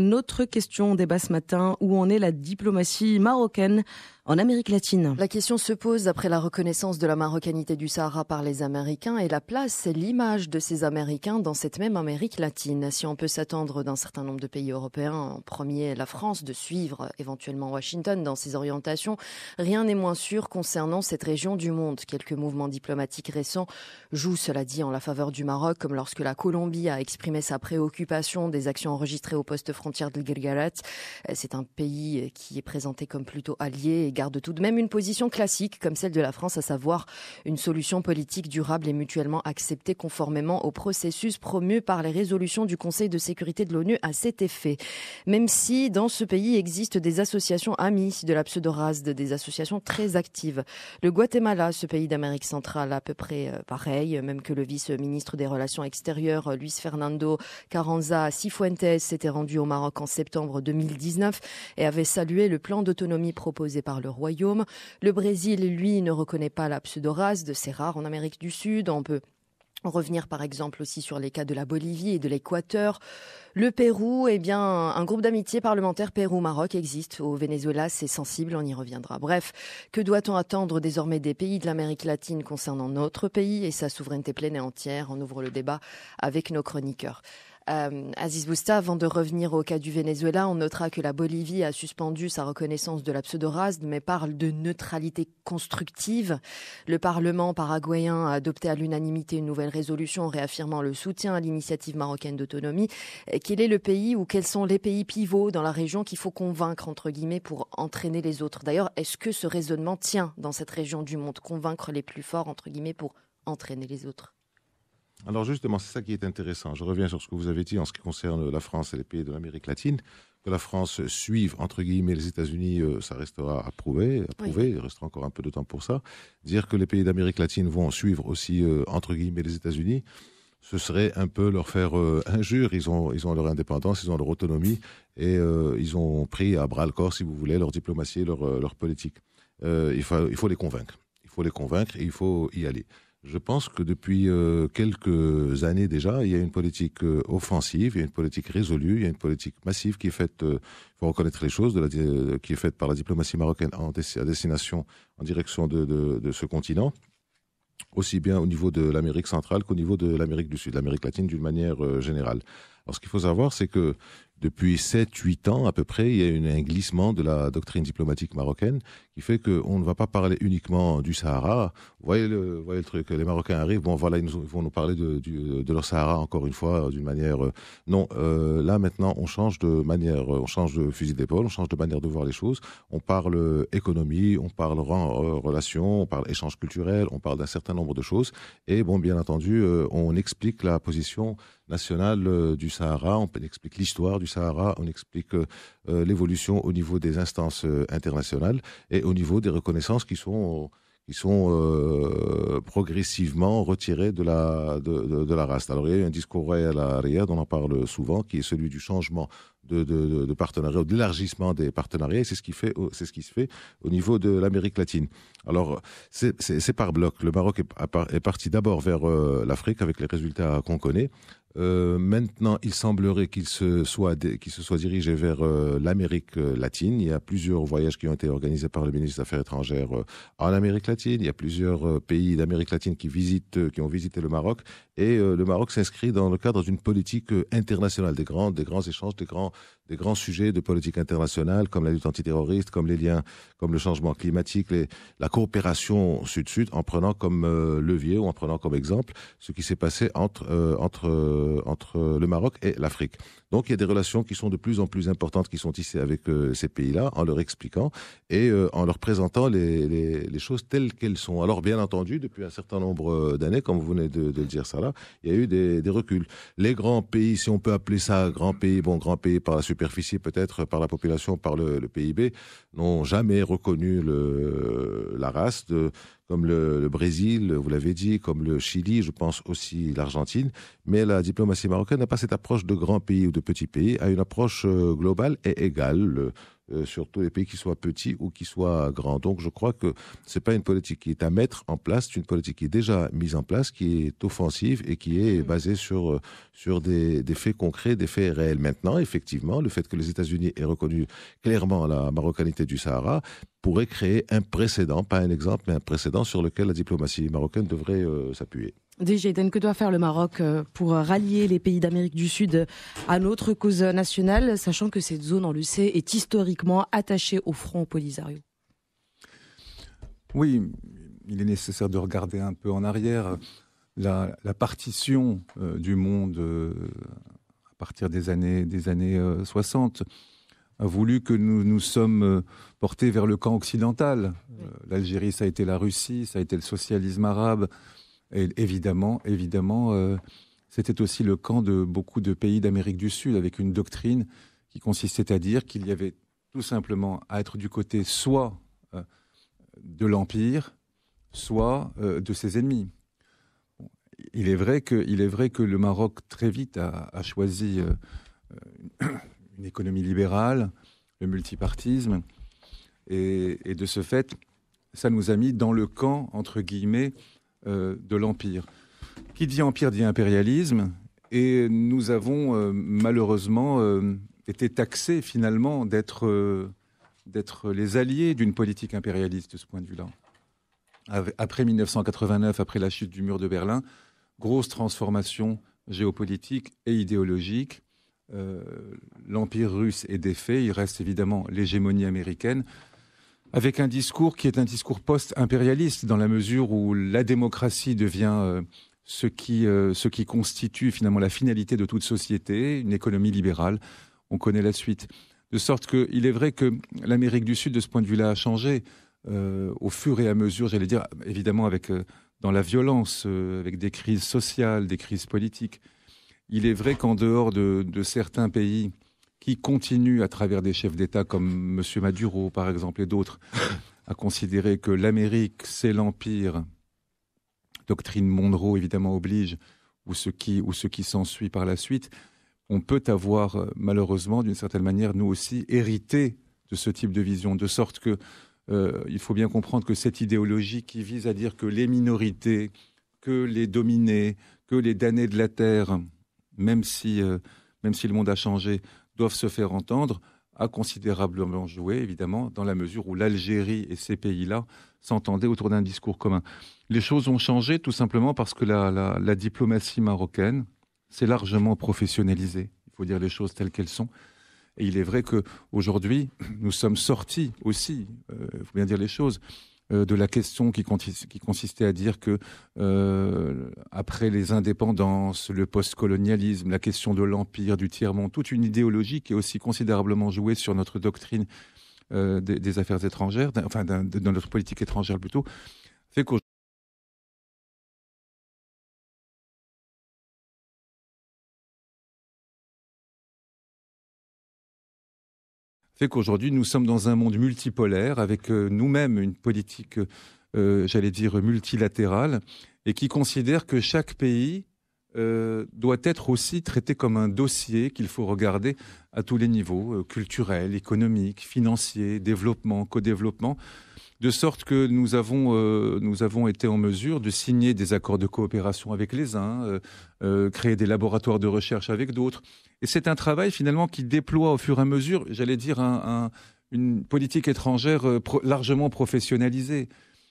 Notre question débat ce matin, où en est la diplomatie marocaine en Amérique latine. La question se pose après la reconnaissance de la marocanité du Sahara par les Américains et la place et l'image de ces Américains dans cette même Amérique latine. Si on peut s'attendre d'un certain nombre de pays européens, en premier la France, de suivre éventuellement Washington dans ses orientations, rien n'est moins sûr concernant cette région du monde. Quelques mouvements diplomatiques récents jouent, cela dit, en la faveur du Maroc, comme lorsque la Colombie a exprimé sa préoccupation des actions enregistrées au poste frontière de Gilgalat. C'est un pays qui est présenté comme plutôt allié garde tout de même une position classique comme celle de la France, à savoir une solution politique durable et mutuellement acceptée conformément au processus promu par les résolutions du Conseil de sécurité de l'ONU à cet effet. Même si dans ce pays existent des associations amies de la pseudo des associations très actives. Le Guatemala, ce pays d'Amérique centrale, à peu près euh, pareil, même que le vice-ministre des Relations extérieures, euh, Luis Fernando Carranza Cifuentes, s'était rendu au Maroc en septembre 2019 et avait salué le plan d'autonomie proposé par le royaume. Le Brésil, lui, ne reconnaît pas la pseudo-race de ces rares en Amérique du Sud. On peut revenir par exemple aussi sur les cas de la Bolivie et de l'Équateur. Le Pérou, eh bien, un groupe d'amitié parlementaire Pérou-Maroc existe. Au Venezuela, c'est sensible, on y reviendra. Bref, que doit-on attendre désormais des pays de l'Amérique latine concernant notre pays et sa souveraineté pleine et entière On ouvre le débat avec nos chroniqueurs. Euh, Aziz Bousta, avant de revenir au cas du Venezuela, on notera que la Bolivie a suspendu sa reconnaissance de la pseudo mais parle de neutralité constructive. Le Parlement paraguayen a adopté à l'unanimité une nouvelle résolution réaffirmant le soutien à l'initiative marocaine d'autonomie. Euh, quel est le pays ou quels sont les pays pivots dans la région qu'il faut convaincre, entre guillemets, pour entraîner les autres D'ailleurs, est-ce que ce raisonnement tient dans cette région du monde, convaincre les plus forts, entre guillemets, pour entraîner les autres alors justement, c'est ça qui est intéressant. Je reviens sur ce que vous avez dit en ce qui concerne la France et les pays de l'Amérique latine. Que la France suive, entre guillemets, les États-Unis, euh, ça restera à prouver. Il restera encore un peu de temps pour ça. Dire que les pays d'Amérique latine vont suivre aussi, euh, entre guillemets, les États-Unis, ce serait un peu leur faire euh, injure. Ils ont, ils ont leur indépendance, ils ont leur autonomie et ils ont pris à bras le corps, si vous voulez, leur diplomatie et leur, politique. il, il faut les convaincre. Il faut les convaincre et il faut y aller. Je pense que depuis euh, quelques années déjà, il y a une politique euh, offensive, il y a une politique résolue, il y a une politique massive qui est faite, euh, il faut reconnaître les choses, de la, qui est faite par la diplomatie marocaine en, à destination, en direction de, de, ce continent, aussi bien au niveau de l'Amérique centrale qu'au niveau de l'Amérique du Sud, l'Amérique latine d'une manière générale. Alors ce qu'il faut savoir, c'est que depuis 7-8 ans à peu près, il y a eu un glissement de la doctrine diplomatique marocaine fait qu'on ne va pas parler uniquement du Sahara. Vous voyez le, voyez le truc, les Marocains arrivent, bon voilà, ils, vont nous parler de, leur Sahara encore une fois euh, d'une manière... Euh, non, euh, là maintenant on change de manière, on change de fusil d'épaule, on change de manière de voir les choses, on parle économie, on parle relations, on parle échange culturel, on parle d'un certain nombre de choses, et bon bien entendu on explique la position nationale du Sahara, on explique l'histoire du Sahara, on explique l'évolution au niveau des instances internationales, et au niveau des reconnaissances qui sont, qui sont euh, progressivement retirées de la, de, de, la race. Alors il y a eu un discours à la dont on en parle souvent, qui est celui du changement de, de, de, de l'élargissement des partenariats. C'est ce qui fait, c'est ce qui se fait au niveau de l'Amérique latine. Alors c'est par bloc. Le Maroc est, parti d'abord vers euh, l'Afrique avec les résultats qu'on connaît. Euh, maintenant, il semblerait qu'il se soit qu'il se soit dirigé vers euh, l'Amérique euh, latine. Il y a plusieurs voyages qui ont été organisés par le ministre des Affaires étrangères en Amérique latine. Il y a plusieurs pays d'Amérique latine qui visitent, qui ont visité le Maroc. Et le Maroc s'inscrit dans le cadre d'une politique internationale, des grands, des grands échanges, des grands, des grands sujets de politique internationale, comme la lutte antiterroriste, comme les liens, comme le changement climatique, la coopération sud-sud, en prenant comme levier ou en prenant comme exemple ce qui s'est passé entre entre euh, entre, le Maroc et l'Afrique. Donc il y a des relations qui sont de plus en plus importantes qui sont tissées avec euh, ces pays-là, en leur expliquant et euh, en leur présentant les, choses telles qu'elles sont. Alors bien entendu, depuis un certain nombre d'années, comme vous venez de, le dire, là il y a eu des, reculs. Les grands pays, si on peut appeler ça grands pays, bon, grands pays par la superficie peut-être, par la population, par le, le PIB, n'ont jamais reconnu le, la race de comme le, Brésil, vous l'avez dit, comme le Chili, je pense aussi l'Argentine. Mais la diplomatie marocaine n'a pas cette approche de grand pays ou de petit pays, a une approche euh, globale et égale. Euh, surtout les pays qui soient petits ou qui soient grands. Donc je crois que ce n'est pas une politique qui est à mettre en place, c'est une politique qui est déjà mise en place, qui est offensive et qui est mm. basée sur, euh, sur des, faits concrets, des faits réels. Maintenant, effectivement, le fait que les États-Unis aient reconnu clairement la marocanité du Sahara pourrait créer un précédent, pas un exemple, mais un précédent sur lequel la diplomatie marocaine devrait euh, s'appuyer. DG Eden, que doit faire le Maroc euh, pour rallier les pays d'Amérique du Sud à notre cause nationale, sachant que cette zone, on le sait, est historiquement attachée au front Polisario Oui, il est nécessaire de regarder un peu en arrière la, partition euh, du monde euh, à partir des années, des années 60 a voulu que nous nous sommes portés vers le camp occidental. L'Algérie, ça a été la Russie, ça a été le socialisme arabe, et évidemment, évidemment, euh, c'était aussi le camp de beaucoup de pays d'Amérique du Sud avec une doctrine qui consistait à dire qu'il y avait tout simplement à être du côté soit euh, de l'empire, soit euh, de ses ennemis. Il est vrai que, il est vrai que le Maroc très vite a, choisi une économie libérale, le multipartisme, et, et de ce fait, ça nous a mis dans le camp entre guillemets euh, de l'Empire. Qui dit Empire dit impérialisme, et nous avons euh, malheureusement euh, été taxés finalement d'être les alliés d'une politique impérialiste de ce point de vue-là. Après 1989, après la chute du mur de Berlin, grosse transformation géopolitique et idéologique. L'Empire russe est défait, il reste évidemment l'hégémonie américaine, avec un discours qui est un discours post-impérialiste, dans la mesure où la démocratie devient euh, euh, ce, qui, constitue finalement la finalité de toute société, une économie libérale. On connaît la suite. De sorte qu'il est vrai que l'Amérique du Sud, de ce point de vue-là, a changé euh, au fur et à mesure, j'allais dire, évidemment, avec, dans la violence, avec des crises sociales, des crises politiques. Il est vrai qu'en dehors de certains pays qui continue, à travers des chefs d'État comme M. Maduro, par exemple, et d'autres, à considérer que l'Amérique, c'est l'Empire, doctrine Monroe évidemment oblige, ou ce qui, s'ensuit par la suite, on peut avoir, euh, malheureusement, d'une certaine manière, nous aussi, hérité de ce type de vision, de sorte que euh, il faut bien comprendre que cette idéologie qui vise à dire que les minorités, que les dominés, que les damnés de la terre, même si euh, le monde a changé, doivent se faire entendre, a considérablement joué, évidemment, dans la mesure où l'Algérie et ces pays-là s'entendaient autour d'un discours commun. Les choses ont changé tout simplement parce que la, diplomatie marocaine s'est largement professionnalisée. Il faut dire les choses telles qu'elles sont. Et il est vrai que aujourd'hui, nous sommes sortis aussi, euh, il faut bien dire les choses, euh, de la question qui, consistait à dire que euh, après les indépendances, le post-colonialisme, la question de l'empire, du tiers monde, toute une idéologie qui est aussi considérablement jouée sur notre doctrine euh, des, affaires étrangères, enfin dans notre politique étrangère plutôt, fait qu'aujourd'hui fait qu'aujourd'hui, nous sommes dans un monde multipolaire, avec euh, nous-mêmes une politique, euh, j'allais dire, multilatérale, et qui considère que chaque pays euh, doit être aussi traité comme un dossier qu'il faut regarder à tous les niveaux, euh, culturel, économique, financier, développement, co-développement, de sorte que nous avons, euh, nous avons été en mesure de signer des accords de coopération avec les uns, créer des laboratoires de recherche avec d'autres. Et c'est un travail finalement qui déploie au fur et à mesure, j'allais dire, une politique étrangère largement professionnalisée,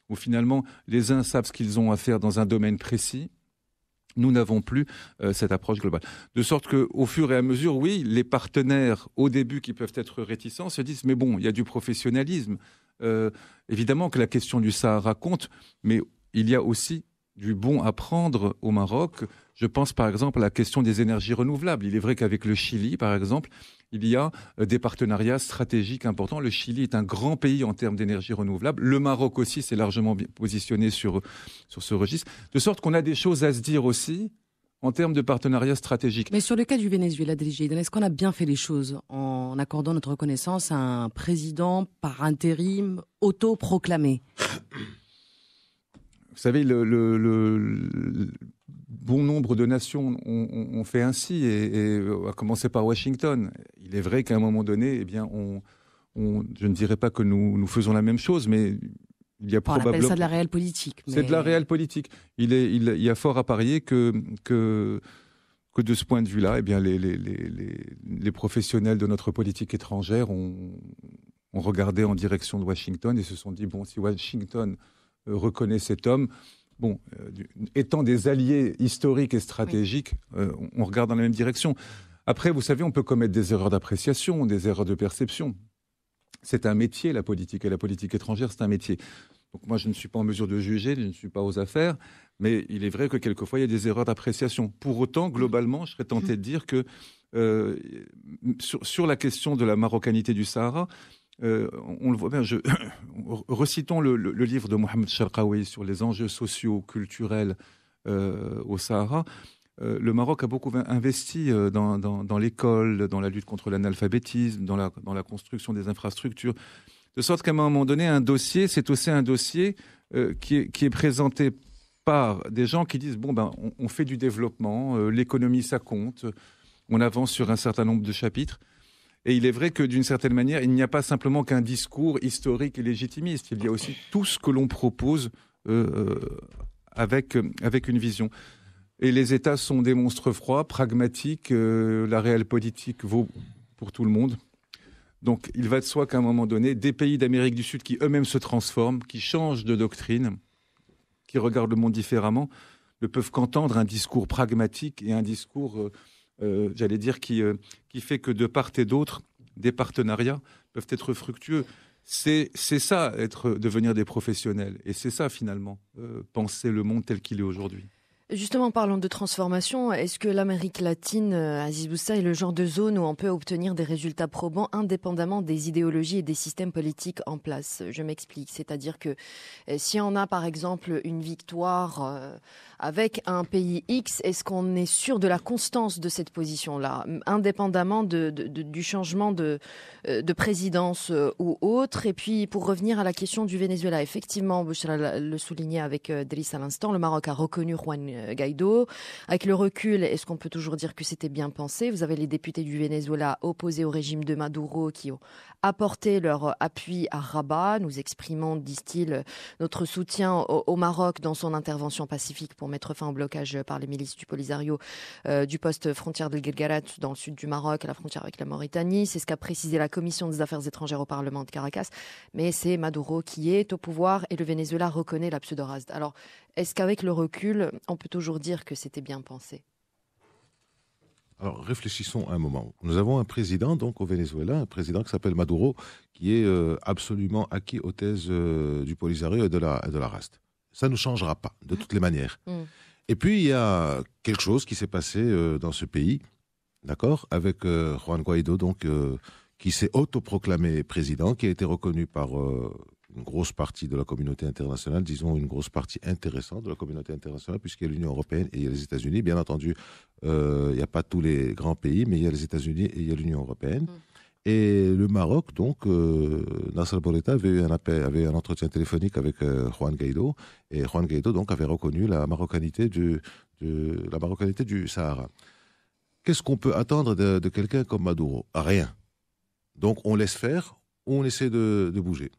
où finalement les uns savent ce qu'ils ont à faire dans un domaine précis, nous n'avons plus euh, cette approche globale. De sorte qu'au fur et à mesure, oui, les partenaires, au début, qui peuvent être réticents, se disent, mais bon, il y a du professionnalisme. Euh, évidemment que la question du Sahara compte, mais il y a aussi du bon à prendre au Maroc. Je pense par exemple à la question des énergies renouvelables. Il est vrai qu'avec le Chili, par exemple, il y a euh, des partenariats stratégiques importants. Le Chili est un grand pays en termes d'énergie renouvelable. Le Maroc aussi s'est largement positionné sur, sur ce registre. De sorte qu'on a des choses à se dire aussi en termes de partenariat stratégique. Mais sur le cas du Venezuela, est-ce qu'on a bien fait les choses en accordant notre reconnaissance à un président par intérim autoproclamé Vous savez, le, le, bon nombre de nations ont, fait ainsi, et, euh, à commencer par Washington. Il est vrai qu'à un moment donné, eh bien, je ne dirais pas que nous, nous faisons la même chose, mais il y a probablement... On appelle ça de la réelle politique. C'est de la réelle politique. Il, y a fort à parier que, de ce point de vue-là, eh bien, les, professionnels de notre politique étrangère ont, ont regardé en direction de Washington et se sont dit, bon, si Washington euh, reconnaît cet homme, bon, euh, étant des alliés historiques et stratégiques, euh, on regarde dans la même direction. Après, vous savez, on peut commettre des erreurs d'appréciation, des erreurs de perception. C'est un métier, la politique, et la politique étrangère, c'est un métier. Donc moi, je ne suis pas en mesure de juger, je ne suis pas aux affaires, mais il est vrai que quelquefois, il y a des erreurs d'appréciation. Pour autant, globalement, je serais tenté hum. de dire que euh, sur, sur, la question de la marocanité du Sahara, euh, on le voit bien, je, recitons le, livre de Mohamed Sharqawi sur les enjeux sociaux, culturels euh, au Sahara. Euh, le Maroc a beaucoup investi dans, l'école, dans la lutte contre l'analphabétisme, dans la, construction des infrastructures, de sorte qu'à un moment donné, un dossier, c'est aussi un dossier qui est, présenté par des gens qui disent, bon, ben, on fait du développement, l'économie, ça compte, on avance sur un certain nombre de chapitres. Et il est vrai que d'une certaine manière, il n'y a pas simplement qu'un discours historique et légitimiste, il y a aussi tout ce que l'on propose euh, euh, avec, euh, avec une vision. Et les États sont des monstres froids, pragmatiques, la réelle politique vaut pour tout le monde. Donc il va de soi qu'à un moment donné, des pays d'Amérique du Sud qui eux-mêmes se transforment, qui changent de doctrine, qui regardent le monde différemment, ne peuvent qu'entendre un discours pragmatique et un discours... Euh, j'allais dire, euh, qui, fait que de part et d'autre, des partenariats peuvent être fructueux. C'est ça, être, devenir des professionnels. Et c'est ça, finalement, euh, penser le monde tel qu'il est aujourd'hui. Justement, parlons de transformation. Est-ce que l'Amérique latine, euh, Aziz Boussa, est le genre de zone où on peut obtenir des résultats probants indépendamment des idéologies et des systèmes politiques en place Je m'explique. C'est-à-dire que euh, si on a, par exemple, une victoire euh, avec un pays X, est-ce qu'on est sûr de la constance de cette position-là, indépendamment de, du changement de, de présidence ou autre Et puis, pour revenir à la question du Venezuela, effectivement, Bouchra le soulignait avec Driss à l'instant, le Maroc a reconnu Juan euh, Gaïdo. Avec le recul, est-ce qu'on peut toujours dire que c'était bien pensé Vous avez les députés du Venezuela opposés au régime de Maduro qui ont apporté leur appui à Rabat. Nous exprimons, disent-ils, notre soutien au, Maroc dans son intervention pacifique pour mettre fin au blocage par les milices du Polisario euh, du poste frontière de Gilgalat dans le sud du Maroc, à la frontière avec la Mauritanie. C'est ce qu'a précisé la commission des affaires étrangères au Parlement de Caracas. Mais c'est Maduro qui est au pouvoir et le Venezuela reconnaît la pseudo -raste. Alors, est-ce qu'avec le recul, on peut toujours dire que c'était bien pensé alors réfléchissons un moment. Nous avons un président donc au Venezuela, un président qui s'appelle Maduro, qui est euh, absolument acquis aux thèses euh, du Polisario et de la, de la Raste. Ça ne changera pas, de toutes les manières. Mm. Et puis il y a quelque chose qui s'est passé euh, dans ce pays, d'accord, avec Juan Guaido, donc qui s'est autoproclamé président, qui a été reconnu par une grosse partie de la communauté internationale, disons une grosse partie intéressante de la communauté internationale, puisqu'il y a l'Union européenne et il y a les États-Unis. Bien entendu, euh, il n'y a pas tous les grands pays, mais il y a les États-Unis et il y a l'Union européenne. Mm. Et le Maroc, donc, euh, Nasser Bourita avait eu un appel, avait un entretien téléphonique avec euh, Juan Guaido, et Juan Guaido donc avait reconnu la marocanité du, la marocanité du Sahara. Qu'est-ce qu'on peut attendre de, quelqu'un comme Maduro Rien. Donc on laisse faire, ou on essaie de bouger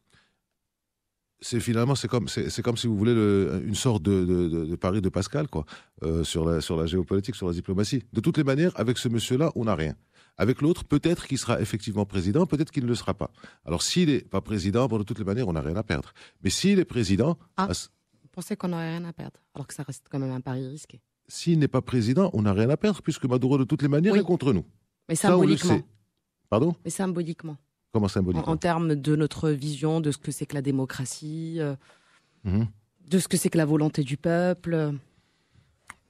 c'est finalement c'est comme c'est comme si vous voulez le, une sorte de, de, pari de Pascal quoi euh, sur la sur la géopolitique sur la diplomatie de toutes les manières avec ce monsieur là on n'a rien avec l'autre peut-être qu'il sera effectivement président peut-être qu'il ne le sera pas alors s'il n'est pas président bon, de toutes les manières on n'a rien à perdre mais s'il est président ah. vous pensez qu'on n'aurait rien à perdre alors que ça reste quand même un pari risqué s'il n'est pas président on n'a rien à perdre puisque Maduro de toutes les manières est contre nous mais symboliquement ça, pardon mais symboliquement symbolique En, termes de notre vision de ce que c'est que la démocratie, euh, mhm. de ce que c'est que la volonté du peuple.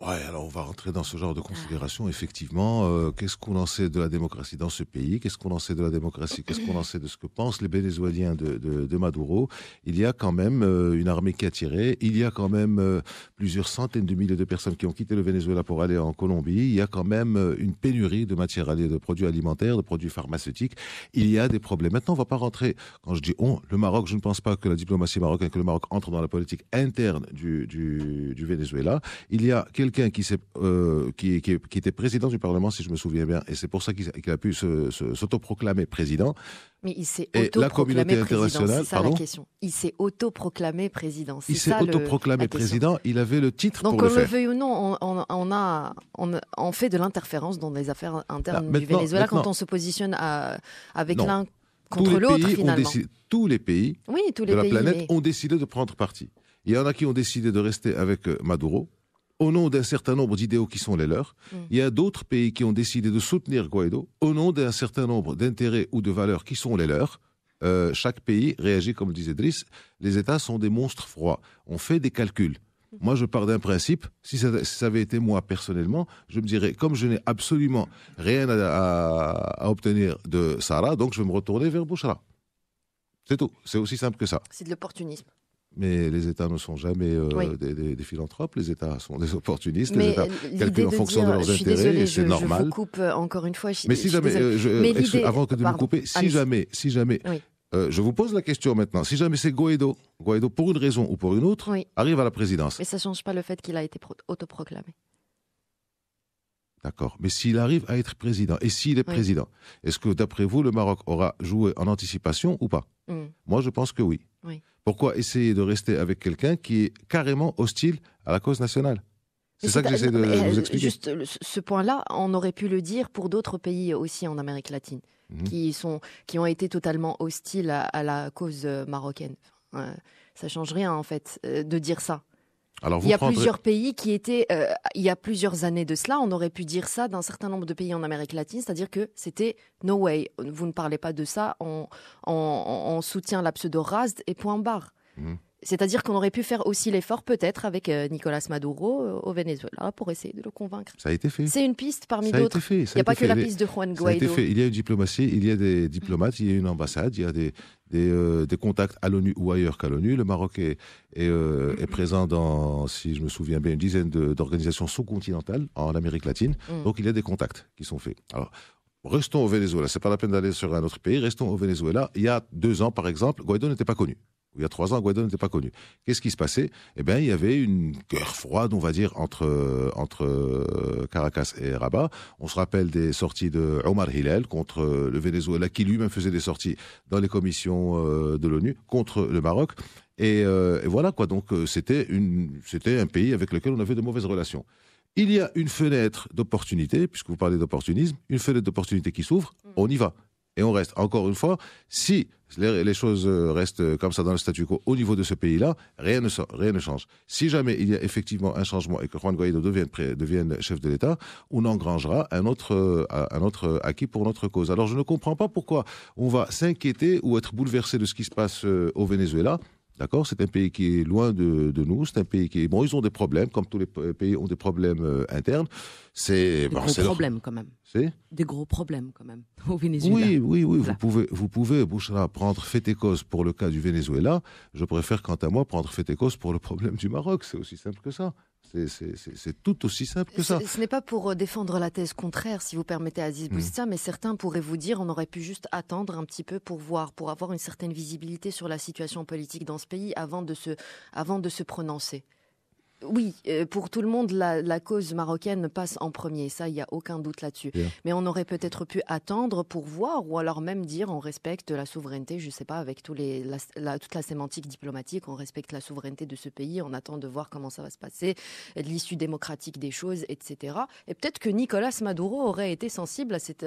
Ouais, alors on va rentrer dans ce genre de considération. Effectivement, euh, qu'est-ce qu'on en sait de la démocratie dans ce pays Qu'est-ce qu'on en sait de la démocratie Qu'est-ce qu'on en sait de ce que pensent les Vénézuéliens de, Maduro Il y a quand même euh, une armée qui a tiré. Il y a quand même euh, plusieurs centaines de milliers de personnes qui ont quitté le Venezuela pour aller en Colombie. Il y a quand même une pénurie de matières, de produits alimentaires, de produits pharmaceutiques. Il y a des problèmes. Maintenant, on va pas rentrer. Quand je dis on, le Maroc, je ne pense pas que la diplomatie marocaine, que le Maroc entre dans la politique interne du, du Venezuela. Il y a quelques quelqu'un qui, euh, qui, qui, était président du Parlement, si je me souviens bien, et c'est pour ça qu'il a pu s'autoproclamer président. Mais il s'est autoproclamé président, c'est ça la question. Il s'est autoproclamé président. Il s'est autoproclamé président, il avait le titre Donc, pour le faire. Donc, on le veuille ou non, on, a, fait de l'interférence dans les affaires internes bah, du Venezuela quand on se positionne à, euh, avec l'un contre l'autre, finalement. tous les pays de la planète ont décidé de prendre parti. Il y en a qui ont décidé de rester avec euh, Maduro, au nom d'un certain nombre d'idéaux qui sont les leurs. Mm. Il y a d'autres pays qui ont décidé de soutenir Guaido au nom d'un certain nombre d'intérêts ou de valeurs qui sont les leurs. Euh, chaque pays réagit, comme le disait Driss, les États sont des monstres froids. On fait des calculs. Mm. Moi, je pars d'un principe. Si ça, avait été moi personnellement, je me dirais, comme je n'ai absolument rien à, obtenir de Sarah, donc je vais me retourner vers Bouchara. C'est tout. C'est aussi simple que ça. C'est de l'opportunisme. Mais les États ne sont jamais euh, des, philanthropes, les États sont des opportunistes, les États calculent en fonction de leurs intérêts, et c'est normal. Je vous coupe euh, encore une fois. mais si jamais, euh, avant que de couper, si jamais, si jamais, je vous pose la question maintenant, si jamais c'est Guaido, Guaido pour une raison ou pour une autre, arrive à la présidence. Mais ça ne change pas le fait qu'il a été autoproclamé. D'accord. Mais s'il arrive à être président, et s'il est président, est-ce que d'après vous, le Maroc aura joué en anticipation ou pas Mm. Moi, je pense que oui. Pourquoi essayer de rester avec quelqu'un qui est carrément hostile à la cause nationale c'est ça que j'essaie de vous euh, expliquer. ce point-là, on aurait pu le dire pour d'autres pays aussi en Amérique latine, mhm. qui, sont, qui ont été totalement hostiles à, la cause euh, marocaine. Ça euh, ça change rien en fait de dire ça il y a plusieurs pays qui étaient, euh, il y a plusieurs années de cela, on aurait pu dire ça d'un certain nombre de pays en Amérique latine, c'est-à-dire que c'était no way. Vous ne parlez pas de ça, on, on, soutient la pseudo-RASD et point barre. Mmh. C'est-à-dire qu'on aurait pu faire aussi l'effort, peut-être, avec euh, Nicolas Maduro euh, au Venezuela pour essayer de le convaincre. Ça a été fait. C'est une piste parmi d'autres. Il n'y a, pas que la piste de Juan Guaido. Ça a été fait. Il y a une diplomatie, il y a des diplomates, il y a une ambassade, il y a des, des, euh, contacts à l'ONU ou ailleurs qu'à l'ONU. Le Maroc est, est, présent dans, si je me souviens bien, une dizaine d'organisations sous-continentales en Amérique latine. Mm. Donc il y a des contacts qui sont faits. Alors, restons au Venezuela. C'est pas la peine d'aller sur un autre pays. Restons au Venezuela. Il y a deux ans, par exemple, Guaido n'était pas connu il y a trois ans, Guaido n'était pas connu. Qu'est-ce qui se passait Eh bien, il y avait une guerre froide, on va dire, entre, entre Caracas et Rabat. On se rappelle des sorties de Omar Hillel contre le Venezuela, qui lui-même faisait des sorties dans les commissions euh, de l'ONU contre le Maroc. Et, euh, voilà quoi. Donc, euh, c'était un pays avec lequel on avait de mauvaises relations. Il y a une fenêtre d'opportunité, puisque vous parlez d'opportunisme, une fenêtre d'opportunité qui s'ouvre, mm. on y va. Et on reste. Encore une fois, si les, choses euh, restent euh, comme ça dans le statu quo au niveau de ce pays-là, rien ne, change. Si jamais il y a effectivement un changement et que Juan Guaido devienne, chef de l'État, on engrangera un autre euh, acquis pour notre cause. Alors je ne comprends pas pourquoi on va s'inquiéter ou être bouleversé de ce qui se passe au Venezuela D'accord C'est un pays qui est loin de, nous. C'est un pays qui est. Bon, ils ont des problèmes, comme tous les pays ont des problèmes euh, internes. C'est. Des gros problèmes, quand même. C'est Des gros problèmes, quand même, au Venezuela. Oui, oui, oui. Vous pouvez, vous pouvez, Bouchra, prendre fait et pour le cas du Venezuela. Je préfère, quant à moi, prendre fait pour le problème du Maroc. C'est aussi simple que ça. C'est tout aussi simple que ça. Ce, n'est pas pour euh, défendre la thèse contraire, si vous permettez Aziz hmm. Boustissa, mais certains pourraient vous dire on aurait pu juste attendre un petit peu pour voir, pour avoir une certaine visibilité sur la situation politique dans ce pays avant avant de se prononcer. Oui, euh, pour tout le monde, la, cause marocaine passe en premier, ça, il n'y a aucun doute là-dessus. Mais on aurait peut-être pu attendre pour voir, ou alors même dire on respecte la souveraineté, je ne sais pas, avec toute la sémantique diplomatique, on respecte la souveraineté de ce pays, on attend de voir comment ça va se passer, l'issue démocratique des choses, etc. Et peut-être que Nicolas Maduro aurait été sensible à cette,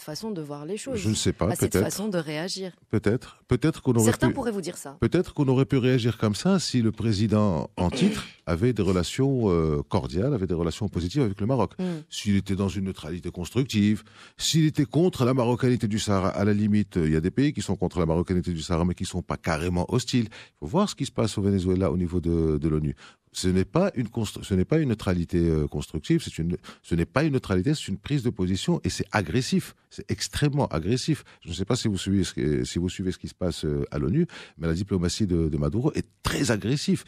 façon de voir les choses. Je ne sais pas, à cette façon de réagir. Peut-être, peut qu'on aurait. Certains pourraient vous dire ça. Peut-être qu'on aurait pu réagir comme ça si le président en titre avait des relations euh, cordiales, avait des relations positives avec le Maroc. Mm. S'il était dans une neutralité constructive, s'il était contre la marocanité du Sahara, à la limite, euh, il y a des pays qui sont contre la marocanité du Sahara, mais qui ne sont pas carrément hostiles. Il faut voir ce qui se passe au Venezuela au niveau de, l'ONU ce n'est pas une ce n'est pas une neutralité euh, constructive, c'est une ce n'est pas une neutralité, c'est une prise de position et c'est agressif, c'est extrêmement agressif. Je ne sais pas si vous suivez ce, si vous suivez ce qui se passe à l'ONU, mais la diplomatie de, de Maduro est très agressive,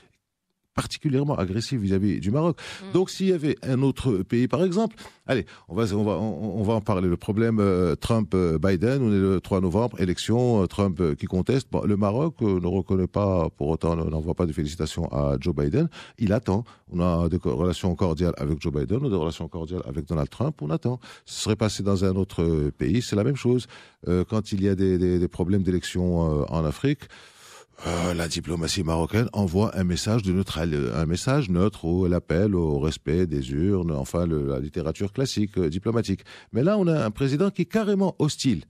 particulièrement agressif vis-à-vis du Maroc. Mm. Donc s'il y avait un autre pays, par exemple, allez, on va, on va, on, va en parler. Le problème euh, Trump-Biden, on est le 3 novembre, élection, euh, Trump euh, qui conteste. le Maroc ne reconnaît pas, pour autant, n'envoie pas de félicitations à Joe Biden. Il attend. On a des relations cordiales avec Joe Biden, on des relations cordiales avec Donald Trump, on attend. Ce serait passé dans un autre pays, c'est la même chose. quand il y a des, des, des problèmes d'élection en Afrique, euh, la diplomatie marocaine envoie un message de neutre, un message neutre au l'appel au respect des urnes, enfin la littérature classique euh, diplomatique. Mais là, on a un président qui est carrément hostile.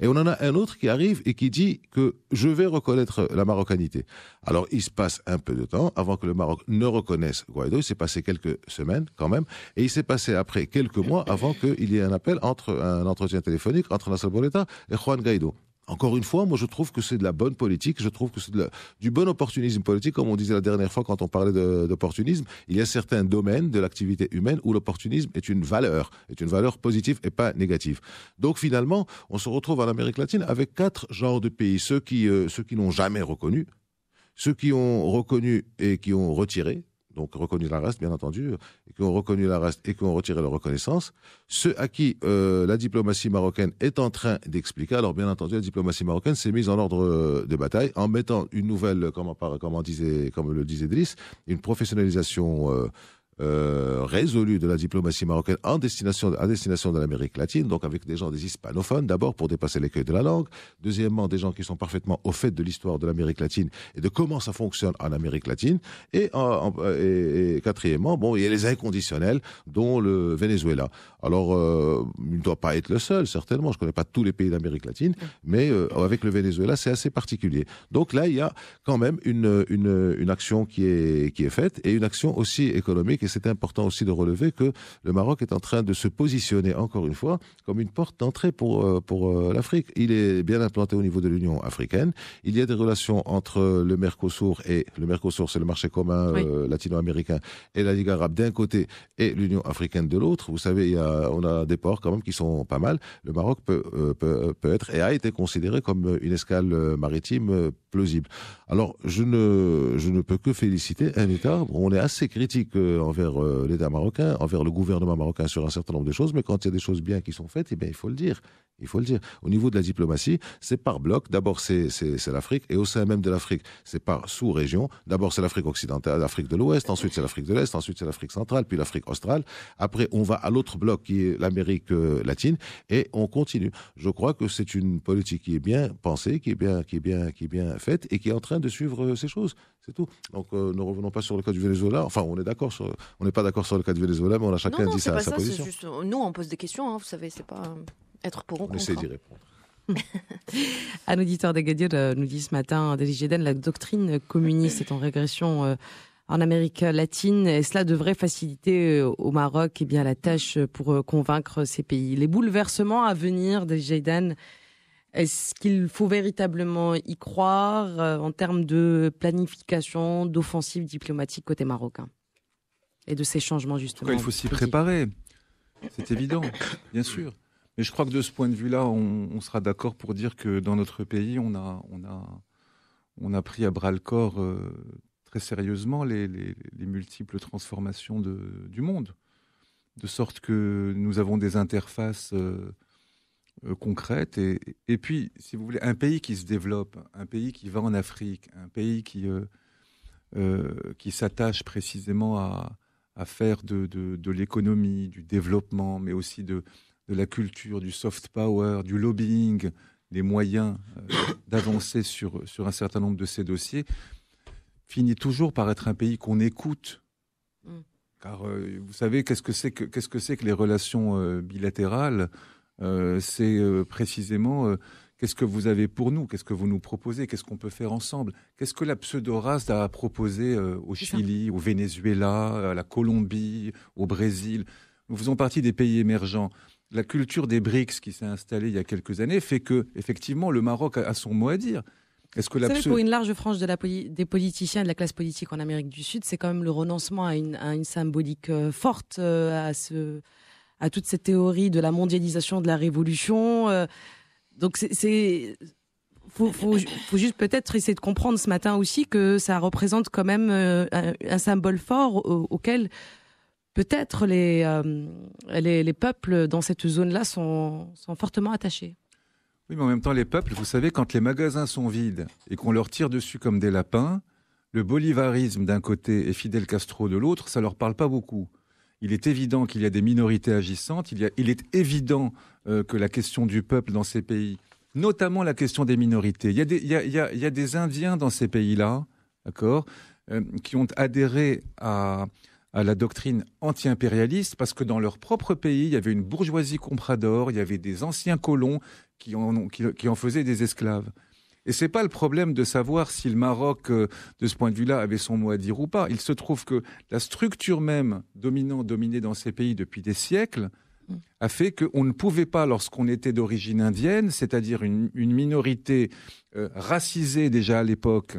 Et on en a un autre qui arrive et qui dit que je vais reconnaître la marocanité. Alors il se passe un peu de temps avant que le Maroc ne reconnaisse Guaido. Il s'est passé quelques semaines quand même. Et il s'est passé après quelques mois avant qu'il y ait un appel entre un entretien téléphonique entre la Bouletta et Juan Guaido. Encore une fois, moi je trouve que c'est de la bonne politique, je trouve que c'est du bon opportunisme politique, comme on disait la dernière fois quand on parlait d'opportunisme. Il y a certains domaines de l'activité humaine où l'opportunisme est une valeur, est une valeur positive et pas négative. Donc finalement, on se retrouve en Amérique latine avec quatre genres de pays, ceux qui, euh, ceux qui n'ont jamais reconnu, ceux qui ont reconnu et qui ont retiré, donc reconnu la bien entendu, et qui ont reconnu la et qui ont retiré leur reconnaissance, Ce à qui euh, la diplomatie marocaine est en train d'expliquer. Alors bien entendu, la diplomatie marocaine s'est mise en ordre euh, de bataille en mettant une nouvelle, comment, comme disait, comme le disait Driss, une professionnalisation. Euh, euh, résolu de la diplomatie marocaine en destination, à destination de l'Amérique latine, donc avec des gens, des hispanophones d'abord, pour dépasser l'écueil de la langue. Deuxièmement, des gens qui sont parfaitement au fait de l'histoire de l'Amérique latine et de comment ça fonctionne en Amérique latine. Et, quatrièmement, bon, il y a les inconditionnels, dont le Venezuela. Alors, euh, il ne doit pas être le seul, certainement. Je ne connais pas tous les pays d'Amérique latine, mais euh, avec le Venezuela, c'est assez particulier. Donc là, il y a quand même une, une, une action qui est, qui est faite et une action aussi économique et c'est important aussi de relever que le Maroc est en train de se positionner encore une fois comme une porte d'entrée pour, euh, pour euh, l'Afrique. Il est bien implanté au niveau de l'Union africaine. Il y a des relations entre le Mercosur et le Mercosur, c'est le marché commun euh, latino-américain et la Ligue arabe d'un côté et l'Union africaine de l'autre. Vous savez, on a des ports quand même qui sont pas mal. Le Maroc peut, peut, être et a été considéré comme une escale maritime plausible. Alors, je ne, je ne peux que féliciter un État. On est assez critique en envers euh, l'État marocain, envers le gouvernement marocain sur un certain nombre de choses, mais quand il y a des choses bien qui sont faites, eh il faut le dire. Il faut le dire. Au niveau de la diplomatie, c'est par bloc. D'abord, c'est l'Afrique, et au sein même de l'Afrique, c'est par sous-région. D'abord, c'est l'Afrique occidentale, l'Afrique de l'Ouest, ensuite c'est l'Afrique de l'Est, ensuite c'est l'Afrique centrale, puis l'Afrique australe. Après, on va à l'autre bloc qui est l'Amérique euh, latine, et on continue. Je crois que c'est une politique qui est bien pensée, qui est bien, qui est bien, qui est bien faite, et qui est en train de suivre euh, ces choses. C'est tout. Donc, euh, ne revenons pas sur le cas du Venezuela. Enfin, on est d'accord on n'est pas d'accord sur le cas du Venezuela, mais on a chacun dit sa, sa position. Nous, on pose des questions. Hein, vous savez, c'est pas. Être pour ou On essaie d'y hein. répondre. Un auditeur d'Agadir euh, nous dit ce matin, euh, la doctrine communiste est en régression euh, en Amérique latine et cela devrait faciliter au Maroc eh bien, la tâche pour convaincre ces pays. Les bouleversements à venir, d'Al-Jaydan, est-ce qu'il faut véritablement y croire en termes de planification, d'offensive diplomatique côté marocain et de ces changements justement Il faut s'y préparer, c'est évident, bien sûr. Mais je crois que de ce point de vue-là, on, sera d'accord pour dire que dans notre pays, on a, on a, on a pris à bras le corps euh, très sérieusement les, multiples transformations du monde, de sorte que nous avons des interfaces euh, euh, concrètes. Et, et, puis, si vous voulez, un pays qui se développe, un pays qui va en Afrique, un pays qui, qui s'attache précisément à, faire de l'économie, du développement, mais aussi de, de la culture, du soft power, du lobbying, des moyens euh, d'avancer sur, sur un certain nombre de ces dossiers, finit toujours par être un pays qu'on écoute. Mm. Car euh, vous savez, qu'est-ce que c'est que, qu'est-ce que, c'est que les relations euh, bilatérales C'est précisément qu'est-ce que vous avez pour nous Qu'est-ce que vous nous proposez Qu'est-ce qu'on peut faire ensemble Qu'est-ce que la pseudo-race a proposé au Chili, au Venezuela, à la Colombie, au Brésil Nous faisons partie des pays émergents la culture des BRICS qui s'est installée il y a quelques années fait que, effectivement, le Maroc a, son mot à dire. Est-ce que pour une large frange des politiciens de la classe politique en Amérique du Sud, c'est quand même le renoncement à une, symbolique euh, forte, euh, à, ce, à toute cette théorie de la mondialisation, de la révolution. Euh. donc c'est faut, juste peut-être essayer de comprendre ce matin aussi que ça représente quand même un, symbole fort auquel peut-être euh, les, les, peuples dans cette zone-là sont, fortement attachés. Oui, mais en même temps, les peuples, vous savez, quand les magasins sont vides et qu'on leur tire dessus comme des lapins, le bolivarisme d'un côté et Fidel Castro de l'autre, ça ne leur parle pas beaucoup. Il est évident qu'il y a des minorités agissantes, il, y il est évident euh, que la question du peuple dans ces pays, notamment la question des minorités, il y a des, il y des Indiens dans ces pays-là, d'accord, euh, qui ont adhéré à, à la doctrine anti-impérialiste parce que dans leur propre pays, il y avait une bourgeoisie comprador, il y avait des anciens colons qui en, faisaient des esclaves. Et ce n'est pas le problème de savoir si le Maroc, euh, de ce point de vue-là, avait son mot à dire ou pas. Il se trouve que la structure même dominant dominée dans ces pays depuis des siècles, mm. a fait qu'on ne pouvait pas, lorsqu'on était d'origine indienne, c'est-à-dire une, minorité euh, racisée déjà à l'époque,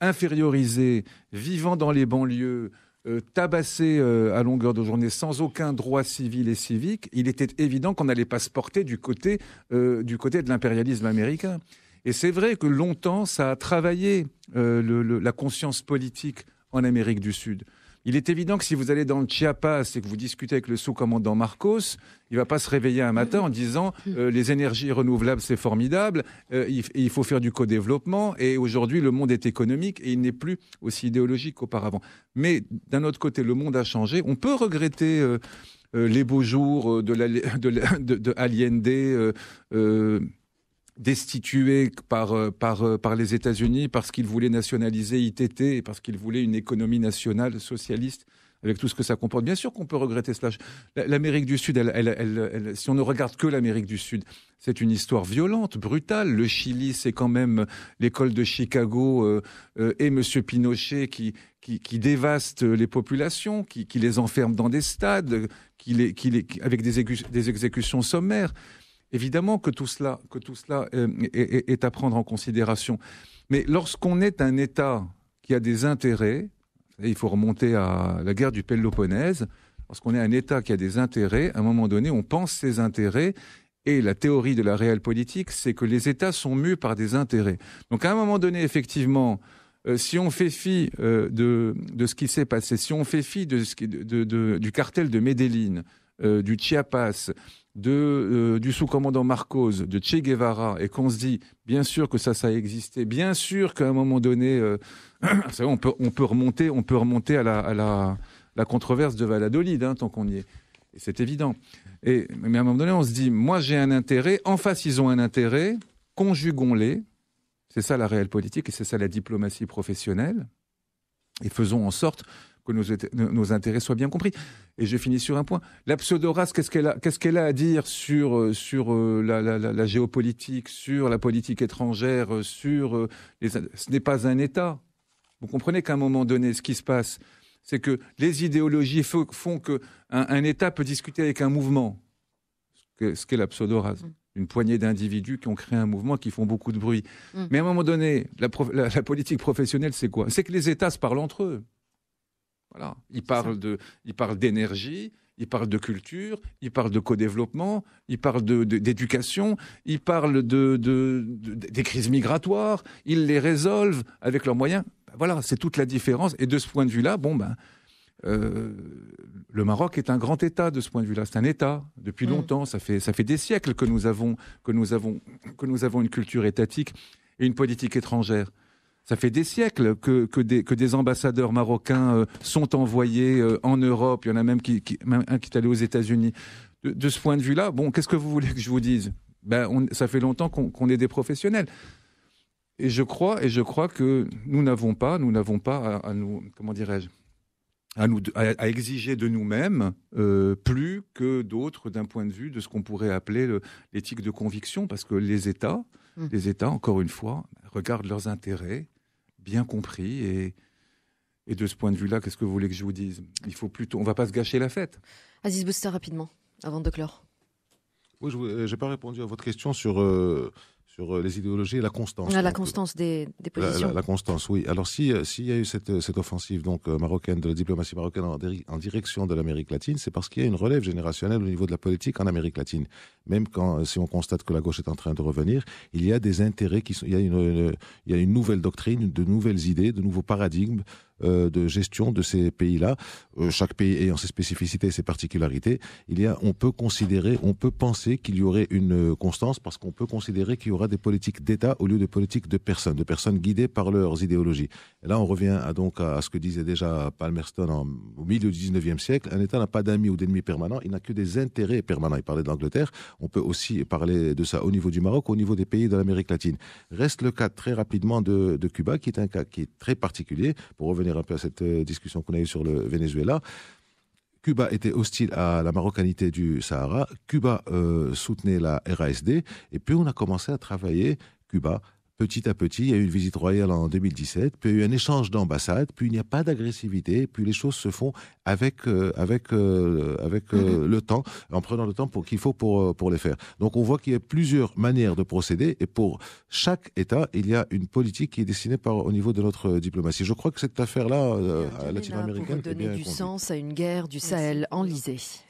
infériorisée, vivant dans les banlieues, euh, tabassé euh, à longueur de journée sans aucun droit civil et civique, il était évident qu'on n'allait pas se porter du côté, euh, de l'impérialisme américain. Et c'est vrai que longtemps, ça a travaillé la conscience politique en Amérique du Sud. Il est évident que si vous allez dans le Chiapas et que vous discutez avec le sous-commandant Marcos, il ne va pas se réveiller un matin en disant mm. euh, les énergies renouvelables c'est formidable, euh, il, faut faire du co-développement et aujourd'hui le monde est économique et il n'est plus aussi idéologique qu'auparavant. Mais d'un autre côté, le monde a changé. On peut regretter. Euh, les beaux jours de, la, destitué par, euh, par, euh, par les États-Unis parce qu'ils voulaient nationaliser ITT et parce qu'ils voulaient une économie nationale socialiste avec tout ce que ça comporte. Bien sûr qu'on peut regretter cela. L'Amérique du Sud, si on ne regarde que l'Amérique du Sud, c'est une histoire violente, brutale. Le Chili, c'est quand même l'école de Chicago euh, et M. Pinochet qui, qui, qui, dévaste les populations, qui, les enferme dans des stades, qui les, les, avec des, des exécutions sommaires. Évidemment que tout cela, que tout cela euh, est, à prendre en considération. Mais lorsqu'on est un État qui a des intérêts, et il faut remonter à la guerre du Péloponnèse, lorsqu'on est un État qui a des intérêts, à un moment donné, on pense ses intérêts. Et la théorie de la réelle politique, c'est que les États sont mus par des intérêts. Donc à un moment donné, effectivement, euh, si on fait fi euh, de, ce qui s'est passé, si on fait fi du cartel de Medellin, euh, du Chiapas, de, euh, du sous-commandant Marcos, de Che Guevara, et qu'on se dit, bien sûr que ça, ça a existé, bien sûr qu'à un moment donné, euh, on, peut, on, peut remonter, on peut remonter à la, la, controverse de Valladolid, hein, tant qu'on y est. C'est évident. Et, mais à un moment donné, on se dit, moi j'ai un intérêt, en face ils ont un intérêt, conjuguons-les. C'est ça la réelle politique et c'est ça la diplomatie professionnelle. Et faisons en sorte que nos, intérêts soient bien compris. Et je finis sur un point. La pseudo-race, qu'est-ce qu'elle a, a, à dire sur, euh, sur euh, la, géopolitique, sur la politique étrangère, euh, sur les... Ce n'est pas un État. Vous comprenez qu'à un moment donné, ce qui se passe, c'est que les idéologies font qu'un un État peut discuter avec un mouvement, ce qu'est la pseudo-race mm. une poignée d'individus qui ont créé un mouvement qui font beaucoup de bruit. Mm. Mais à un moment donné, la, la politique professionnelle, c'est quoi C'est que les États se parlent entre eux. Voilà. Il parle d'énergie, il parle de culture, il parle de co-développement, il parle d'éducation, de, parlent il parle de, des crises migratoires, Ils les résolvent avec leurs moyens. Ben voilà, c'est toute la différence. Et de ce point de vue-là, bon ben. Euh, le Maroc est un grand État de ce point de vue-là. C'est un État depuis mm. longtemps. Ça fait, des siècles que que nous avons une culture étatique et une politique étrangère. Ça fait des siècles que, que, des, que des ambassadeurs marocains euh, sont envoyés euh, en Europe. Il y en a même, qui, un qui est allé aux États-Unis. De, ce point de vue-là, bon, qu'est-ce que vous voulez que je vous dise ben, Ça fait longtemps qu'on est des professionnels. Et je crois, et je crois que nous n'avons pas, nous n'avons pas à, nous, comment dirais-je, à, exiger de nous-mêmes euh, plus que d'autres d'un point de vue de ce qu'on pourrait appeler l'éthique de conviction, parce que les États, mmh. les États, encore une fois, regardent leurs intérêts bien compris. Et, de ce point de vue-là, qu'est-ce que vous voulez que je vous dise Il faut plutôt, on va pas se gâcher la fête. Aziz booster rapidement, avant de clore. Oui, je n'ai euh, pas répondu à votre question sur euh, sur euh, les idéologies et la constance. Ah, la euh, constance des, des positions. La, constance, oui. Alors euh, s'il y a eu cette, cette, offensive donc marocaine de la diplomatie marocaine en, direction de l'Amérique latine, c'est parce qu'il y a une relève générationnelle au niveau de la politique en Amérique latine. Même quand, si on constate que la gauche est en train de revenir, il y a des intérêts qui sont, y a une, il y a une nouvelle doctrine, de nouvelles idées, de nouveaux paradigmes euh, de gestion de ces pays-là, euh, chaque pays ayant ses spécificités et ses particularités, il y a, on peut considérer, on peut penser qu'il y aurait une euh, constance parce qu'on peut considérer qu'il y aura des politiques d'État au lieu de politiques de personnes, de personnes guidées par leurs idéologies. Et là, on revient à, donc à ce que disait déjà Palmerston en, au milieu du 19e siècle. Un État n'a pas d'amis ou d'ennemis permanents, il n'a que des intérêts permanents. Il parlait de l'Angleterre, on peut aussi parler de ça au niveau du Maroc, au niveau des pays de l'Amérique latine. Reste le cas très rapidement de, de Cuba, qui est un cas qui est très particulier. Pour revenir revenir un peu à cette euh, discussion qu'on a eue sur le Venezuela. Cuba était hostile à la marocanité du Sahara. Cuba euh, soutenait la RASD. Et puis on a commencé à travailler Cuba petit à petit, il y a eu une visite royale en 2017, puis il y a eu un échange d'ambassades, puis il n'y a pas d'agressivité, puis les choses se font avec, euh, avec, euh, avec euh, mhm. le temps, en prenant le temps qu'il faut pour, pour les faire. Donc on voit qu'il y a plusieurs manières de procéder, et pour chaque État, il y a une politique qui est dessinée par, au niveau de notre diplomatie. Je crois que cette affaire-là, latino-américaine, donner bien du sens à une guerre du Sahel enlisée.